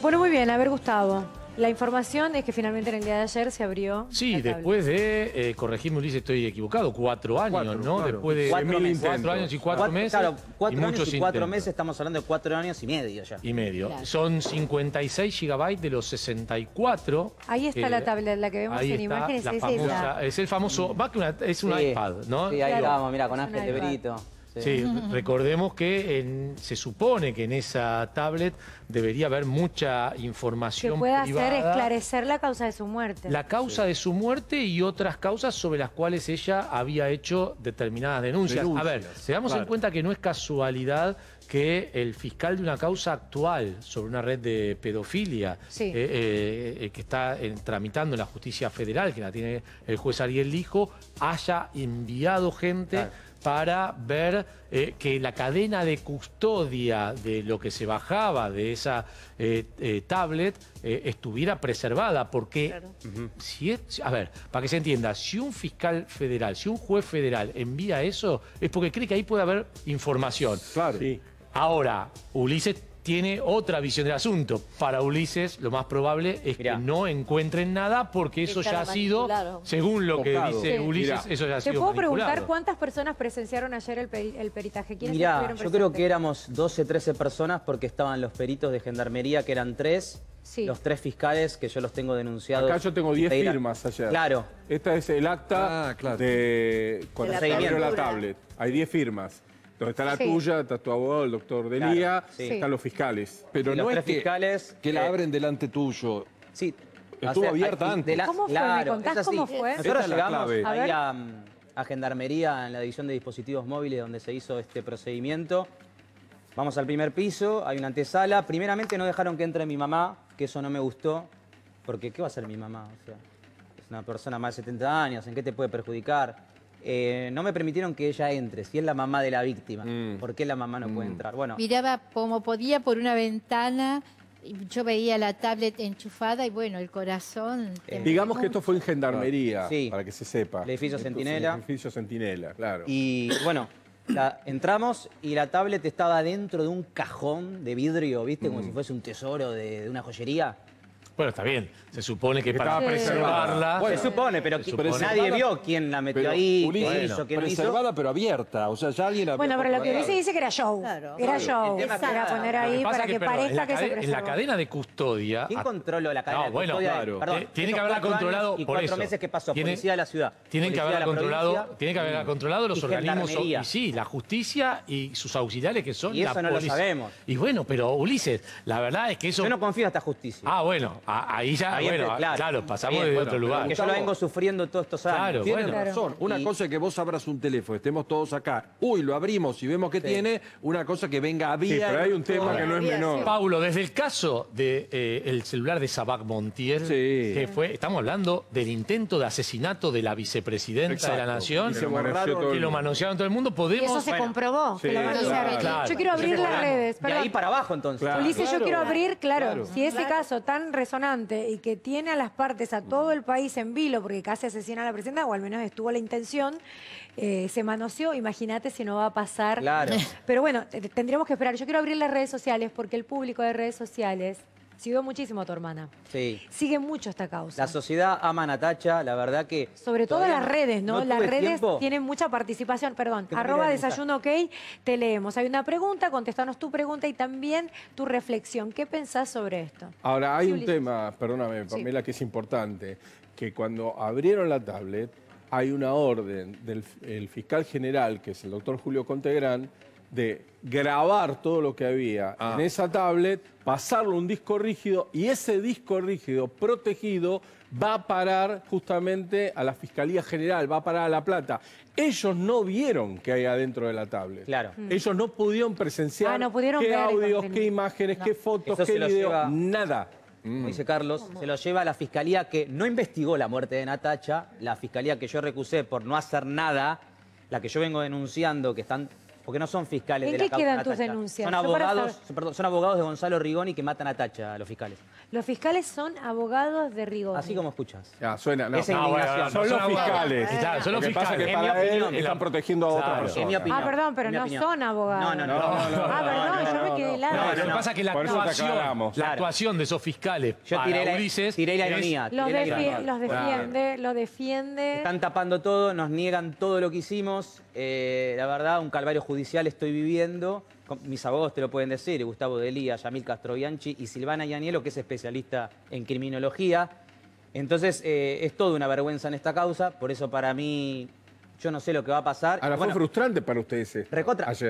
Bueno, muy bien. A ver, Gustavo. La información es que finalmente en el día de ayer se abrió. Sí, después de, eh, corregime Ulises, estoy equivocado, cuatro años, ¿no? Después de cuatro, años y cuatro, meses. Claro, cuatro años y cuatro meses, estamos hablando de cuatro años y medio ya. Y medio. Son 56 gigabytes de los 64. Ahí está la tabla, la que vemos en imágenes. La es, famosa, es el famoso, va mm. es un iPad, ¿no? Sí, ahí vamos, mira, con Ángel de Brito. Sí, recordemos que se supone que en esa tablet debería haber mucha información que pueda hacer esclarecer la causa de su muerte. La causa de su muerte y otras causas sobre las cuales ella había hecho determinadas denuncias. a ver, se damos en cuenta que no es casualidad que el fiscal de una causa actual sobre una red de pedofilia eh, eh, eh, que está tramitando la justicia federal, que la tiene el juez Ariel Lijo, haya enviado gente para ver eh, que la cadena de custodia de lo que se bajaba de esa eh, eh, tablet estuviera preservada, porque si es, a ver, para que se entienda, si un fiscal federal, si un juez federal envía eso, es porque cree que ahí puede haber información. Claro. Ahora, Ulises tiene otra visión del asunto. Para Ulises, lo más probable es que no encuentren nada porque eso ya ha sido, según lo que dice Ulises, eso ya ha sido. Te puedo preguntar cuántas personas presenciaron ayer el, peritaje. ¿Quiénes Mirá, yo creo que éramos 12, 13 personas porque estaban los peritos de gendarmería, que eran tres. Los tres fiscales que yo los tengo denunciados. Acá yo tengo 10 firmas ayer. Claro. Esta es el acta ah, de cuando se abrió la tablet. Hay 10 firmas está la tuya, está tu abogado, el doctor Delía, están los fiscales. Pero no es que, fiscales, que la abren delante tuyo. Sí. Estuvo abierta antes. ¿Cómo fue? ¿Me contás cómo fue? Nosotros llegamos a, mm, Gendarmería, en la división de dispositivos móviles, donde se hizo este procedimiento. Vamos al primer piso, hay una antesala. Primeramente no dejaron que entre mi mamá, que eso no me gustó. Porque, ¿qué va a hacer mi mamá? es una persona más de 70 años, ¿en qué te puede perjudicar? Eh, no me permitieron que ella entre, si es la mamá de la víctima, porque mm. ¿por qué la mamá no puede mm. entrar? Bueno, Miraba como podía por una ventana, yo veía la tablet enchufada y bueno, el corazón... Eh, digamos que esto fue en Gendarmería, para que se sepa. El edificio Centinela. El edificio Centinela, claro. Y bueno, entramos y la tablet estaba dentro de un cajón de vidrio, ¿viste? Como mm. si fuese un tesoro de una joyería. Bueno, está bien. Se supone que para preservarla. Bueno, se supone, pero, nadie vio quién la metió ahí, Preservada, pero abierta. O sea, ya alguien la Bueno, pero lo que Ulises dice que era show. era show. Era poner ahí para que, parezca que se preservó. En la cadena de custodia... ¿Quién controló la cadena no, de bueno, Claro. tiene que haberla controlado y por cuatro meses que pasó, policía de la ciudad. Tienen que haberla controlado, tienen que haberla controlado los organismos... Y sí, la justicia y sus auxiliares que son la policía. eso no lo sabemos. Y bueno, pero Ulises, la verdad es que eso... Yo no confío en esta justicia. Ah, bueno ahí ya, bueno, claro, pasamos de otro lugar. Que yo lo vengo sufriendo todos estos años. Claro, Tienes razón. Una cosa es que vos abras un teléfono, estemos todos acá. Uy, lo abrimos y vemos que tiene. Una cosa que venga a vía. Sí, pero hay un tema que no es menor. Paulo, desde el caso del de, eh, celular de Sabac Montiel, que fue, estamos hablando del intento de asesinato de la vicepresidenta de la Nación. Y lo todo que lo manosearon todo el mundo. Podemos... eso se comprobó, que lo manosearon. Yo quiero abrir las redes. Y ahí para abajo, entonces. Ulises, yo quiero abrir, claro, si ese caso tan resonante y que tiene a las partes, a todo el país en vilo, porque casi asesina a la presidenta, o al menos estuvo la intención, eh, se manoseó, imagínate si no va a pasar. Pero bueno, tendríamos que esperar. Yo quiero abrir las redes sociales porque el público de redes sociales siguió muchísimo a tu hermana. Sí. Sigue mucho esta causa. La sociedad ama a Natacha, la verdad que... Sobre todo las redes, ¿no? las redes tienen mucha participación. Perdón, arroba desayuno ok, te leemos. Hay una pregunta, contéstanos tu pregunta y también tu reflexión. ¿Qué pensás sobre esto? Ahora, hay un tema, perdóname Pamela, que es importante, que cuando abrieron la tablet hay una orden del fiscal general, que es el doctor Julio Contegrán, de grabar todo lo que había en ah. esa tablet, pasarlo a un disco rígido y ese disco rígido protegido va a parar justamente a la Fiscalía General, va a parar a La Plata. Ellos no vieron qué hay adentro de la tablet. Claro. Mm. Ellos no pudieron presenciar ah, qué audios, qué imágenes, qué fotos, qué videos, nada. Mm. Dice Carlos, se lo lleva a la fiscalía que no investigó la muerte de Natacha, la fiscalía que yo recusé por no hacer nada, la que yo vengo denunciando, que están porque no son fiscales de qué quedan tus denuncias? Son abogados, son abogados de Gonzalo Rigoni que matan a Tacha, a los fiscales. Los fiscales son abogados de Rigoni. Así como escuchas. Ya, ah, suena, ah, son, los fiscales. son los que fiscales. Es que opinión, están protegiendo a otra persona. Ah, perdón, pero no son abogados. No, no, no. ah, perdón, yo me quedé no. lo que pasa es que la actuación, la actuación de esos fiscales yo tiré Tiré la ironía. Los defiende, los defiende. Están tapando todo, nos niegan todo lo que hicimos. Eh, la verdad, un calvario judicial estoy viviendo. Mis abogados te lo pueden decir, Gustavo Delía, Yamil Castrobianchi y Silvana Yanielo, que es especialista en criminología. Entonces, eh, es toda una vergüenza en esta causa, por eso para mí yo no sé lo que va a pasar. Ahora, la fue frustrante para ustedes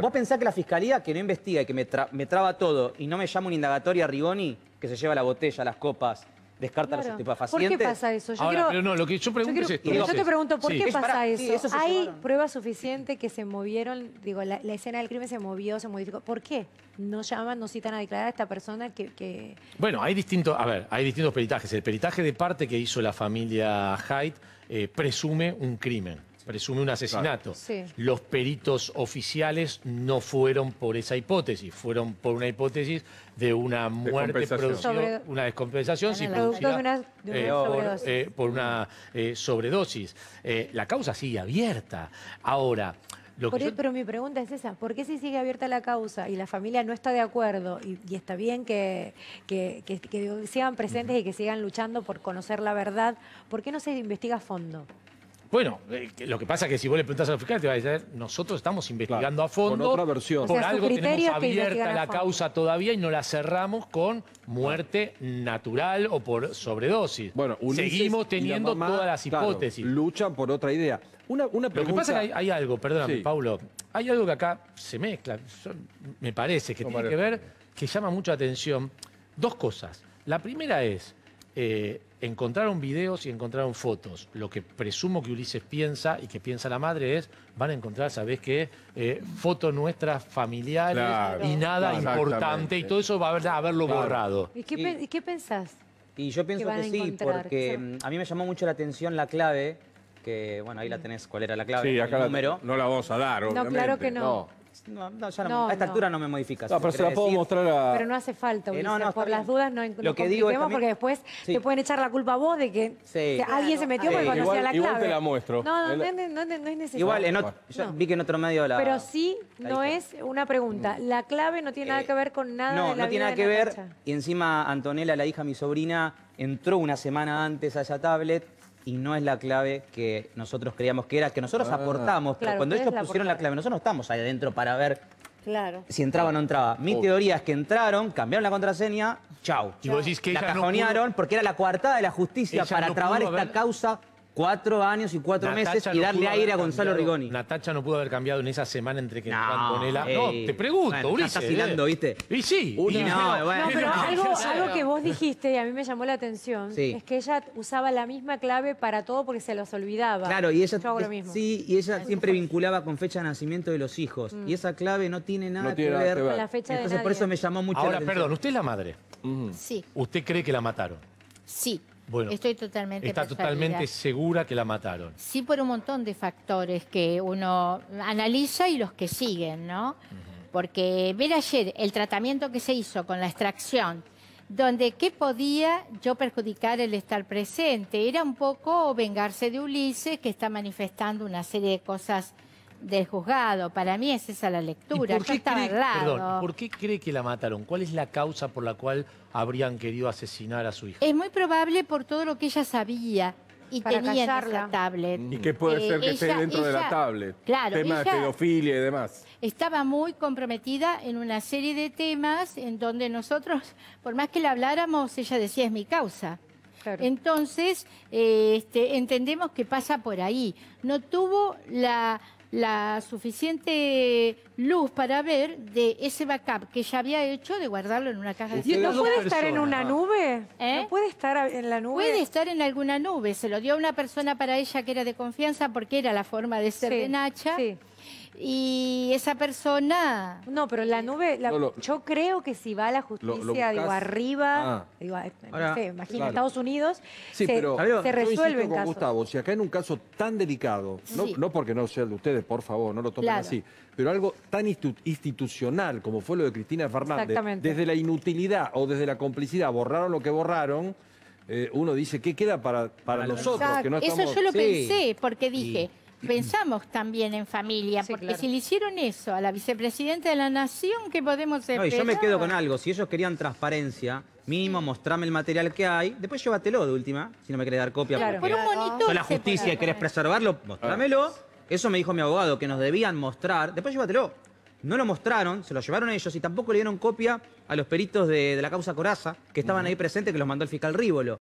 ¿Vos pensás que la fiscalía que no investiga y que me, traba todo y no me llama un indagatoria a Rigoni, que se lleva la botella, las copas, descarta claro. ¿Por qué pasa eso? Yo pero no, lo que yo pregunto es esto. yo te pregunto, ¿por qué pasa eso? ¿Hay pruebas prueba suficiente que se movieron? Digo, la, escena del crimen se movió, se modificó. ¿Por qué? No llaman, no citan a declarar a esta persona que... Bueno, hay distintos, a ver, hay distintos peritajes. El peritaje de parte que hizo la familia Haidt eh, presume un crimen presume un asesinato. Los peritos oficiales no fueron por esa hipótesis, fueron por una hipótesis de una muerte producida, una descompensación, eh, eh, por, una eh, sobredosis. la causa sigue abierta. Ahora, pero mi pregunta es esa, ¿por qué si sigue abierta la causa y la familia no está de acuerdo y, está bien que, sigan presentes y que sigan luchando por conocer la verdad, ¿por qué no se investiga a fondo? Bueno, eh, lo que pasa es que si vos le preguntás al fiscal, te va a decir, nosotros estamos investigando a fondo. Por algo tenemos abierta la causa todavía y no la cerramos con muerte natural o por sobredosis. Bueno, Seguimos teniendo todas las hipótesis. luchan por otra idea. Lo que pasa es que hay, algo, perdóname, Pablo, Paulo, hay algo que acá se mezcla, me parece, que tiene que ver, que llama mucho atención. Dos cosas. La primera es eh, encontraron videos y encontraron fotos. Lo que presumo que Ulises piensa y que piensa la madre es, van a encontrar, ¿sabés qué? Eh, fotos nuestras familiares y nada importante y todo eso va a haberlo borrado. ¿Y qué, pensás? Y yo pienso que, sí, porque mm, a mí me llamó mucho la atención la clave, que bueno, ahí la mm. tenés, cuál era la clave, número. no la vamos a dar, obviamente. No, claro que no. No, a esta altura no me modificas. pero se la puedo mostrar a... Pero no hace falta, eh, por las dudas no Lo que digo porque después te pueden echar la culpa a vos de que alguien se metió porque conocía la clave. Igual te la muestro. No, no, no, es necesario. Igual, en yo vi que en otro medio la... Pero sí, no es una pregunta. Mm. La clave no tiene nada eh, que ver con nada de la No, no tiene nada que ver. Y encima Antonella, la hija de mi sobrina, entró una semana antes a esa tablet y no es la clave que nosotros creíamos que era, que nosotros ah. aportamos. cuando ellos pusieron la clave, nosotros estamos ahí adentro para ver Si entraba o no entraba. Mi oh. teoría es que entraron, cambiaron la contraseña, chau. Y vos decís que la cajonearon porque era la coartada de la justicia para trabar esta causa cuatro años y cuatro meses y darle aire a Gonzalo Rigoni. Natacha no pudo haber cambiado en esa semana entre que no, No, te pregunto, bueno, Estás hilando, eh. ¿viste? Y sí. no, pero algo, que vos dijiste y a mí me llamó la atención es que ella usaba la misma clave para todo porque se los olvidaba. Claro, y ella, Sí, y ella siempre vinculaba con fecha de nacimiento de los hijos. Mm. Y esa clave no tiene nada que, ver. con la fecha de nacimiento. Entonces, por eso me llamó mucho la atención. Ahora, perdón, ¿usted es la madre? Sí. ¿Usted cree que la mataron? Sí. Bueno, Estoy totalmente Está totalmente segura que la mataron. Sí, por un montón de factores que uno analiza y los que siguen, ¿no? Porque ver ayer el tratamiento que se hizo con la extracción, donde qué podía yo perjudicar el estar presente, era un poco vengarse de Ulises que está manifestando una serie de cosas del juzgado. Para mí es esa la lectura. por, qué cree, ¿Por qué cree que la mataron? ¿Cuál es la causa por la cual habrían querido asesinar a su hija? Es muy probable por todo lo que ella sabía y tenía en esa tablet. Y que puede eh, ser que esté dentro de la tablet. Claro, temas de pedofilia y demás. Estaba muy comprometida en una serie de temas en donde nosotros, por más que la habláramos, ella decía es mi causa. Entonces, eh, este, entendemos que pasa por ahí. No tuvo la la suficiente luz para ver de ese backup que ya había hecho de guardarlo en una caja de ¿No puede estar en una nube? ¿Eh? ¿No puede estar en la nube? Puede estar en alguna nube. Se lo dio a una persona para ella que era de confianza porque era la forma de ser de Nacha y esa persona... No, pero la nube, yo creo que si va la justicia, digo, arriba, ah. digo, eh, no sé, Estados Unidos, se, pero se resuelven Gustavo, si acá en un caso tan delicado, no, no porque no sea el de ustedes, por favor, no lo tomen así, pero algo tan institucional como fue lo de Cristina Fernández, desde la inutilidad o desde la complicidad, borraron lo que borraron, eh, uno dice, ¿qué queda para, para nosotros? Eso yo lo pensé, porque dije, pensamos también en familia, porque si le hicieron eso a la vicepresidenta de la Nación, ¿qué podemos esperar? No, yo me quedo con algo, si ellos querían transparencia, mínimo mostrame el material que hay, después llévatelo de última, si no me querés dar copia. Claro, porque un la justicia y querés preservarlo, mostrámelo. Ah. Eso me dijo mi abogado, que nos debían mostrar, después llévatelo. No lo mostraron, se lo llevaron ellos y tampoco le dieron copia a los peritos de, de la causa Coraza, que estaban ahí presentes, que los mandó el fiscal Rívolo.